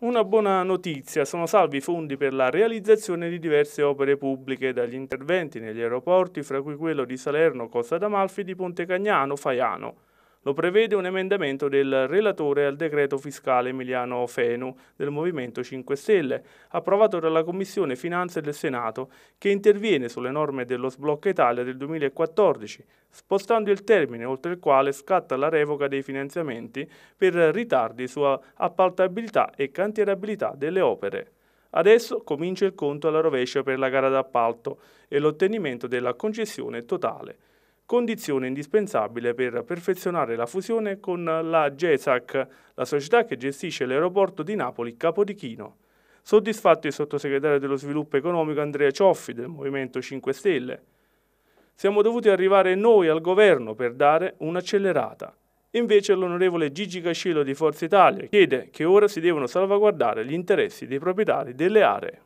Una buona notizia, sono salvi i fondi per la realizzazione di diverse opere pubbliche, dagli interventi negli aeroporti, fra cui quello di Salerno, Costa d'Amalfi, e di Ponte Cagnano, Faiano. Lo prevede un emendamento del relatore al decreto fiscale Emiliano Fenu del Movimento 5 Stelle, approvato dalla Commissione Finanze del Senato, che interviene sulle norme dello sblocco Italia del 2014, spostando il termine oltre il quale scatta la revoca dei finanziamenti per ritardi su appaltabilità e cantierabilità delle opere. Adesso comincia il conto alla rovescia per la gara d'appalto e l'ottenimento della concessione totale condizione indispensabile per perfezionare la fusione con la GESAC, la società che gestisce l'aeroporto di Napoli Capodichino. Soddisfatto il sottosegretario dello sviluppo economico Andrea Cioffi del Movimento 5 Stelle. Siamo dovuti arrivare noi al governo per dare un'accelerata. Invece l'onorevole Gigi Cascillo di Forza Italia chiede che ora si devono salvaguardare gli interessi dei proprietari delle aree.